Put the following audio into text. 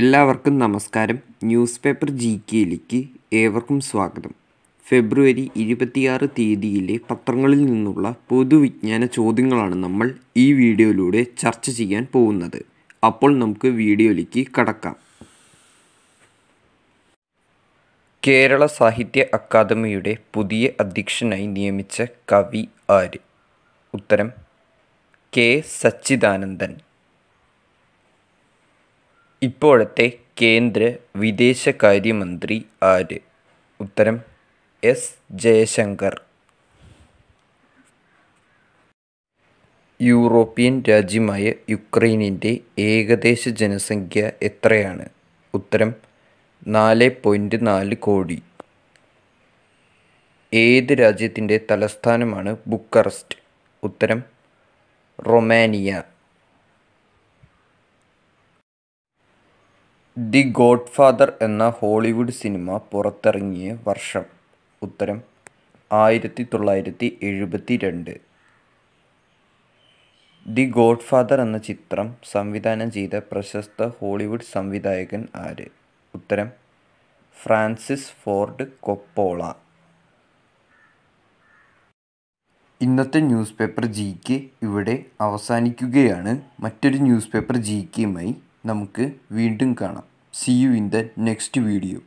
എല്ലാവർക്കും നമസ്കാരം news paper G കെയിലേക്ക് ഏവർക്കും സ്വാഗതം ഫെബ്രുവരി ഇരുപത്തിയാറ് തീയതിയിലെ പത്രങ്ങളിൽ നിന്നുള്ള പൊതുവിജ്ഞാന ചോദ്യങ്ങളാണ് നമ്മൾ ഈ വീഡിയോയിലൂടെ ചർച്ച ചെയ്യാൻ പോകുന്നത് അപ്പോൾ നമുക്ക് വീഡിയോയിലേക്ക് കടക്കാം കേരള സാഹിത്യ അക്കാദമിയുടെ പുതിയ അധ്യക്ഷനായി നിയമിച്ച കവി ആര് ഉത്തരം കെ സച്ചിദാനന്ദൻ ഇപ്പോഴത്തെ കേന്ദ്ര വിദേശകാര്യമന്ത്രി ആര് ഉത്തരം എസ് ജയശങ്കർ യൂറോപ്യൻ രാജ്യമായ യുക്രൈനിൻ്റെ ഏകദേശ ജനസംഖ്യ എത്രയാണ് ഉത്തരം നാല് പോയിൻറ്റ് നാല് കോടി ഏത് രാജ്യത്തിൻ്റെ തലസ്ഥാനമാണ് ബുക്കറസ്റ്റ് ഉത്തരം റൊമാനിയ ദി ഗോഡ് ഫാദർ എന്ന ഹോളിവുഡ് സിനിമ പുറത്തിറങ്ങിയ വർഷം ഉത്തരം ആയിരത്തി തൊള്ളായിരത്തി എഴുപത്തി രണ്ട് ദി ഗോഡ് ഫാദർ എന്ന ചിത്രം സംവിധാനം ചെയ്ത പ്രശസ്ത ഹോളിവുഡ് സംവിധായകൻ ആര് ഉത്തരം ഫ്രാൻസിസ് ഫോർഡ് കൊപ്പോള ഇന്നത്തെ ന്യൂസ് പേപ്പർ ജി ഇവിടെ അവസാനിക്കുകയാണ് മറ്റൊരു ന്യൂസ് പേപ്പർ ജി നമുക്ക് വീണ്ടും കാണാം see you in the next video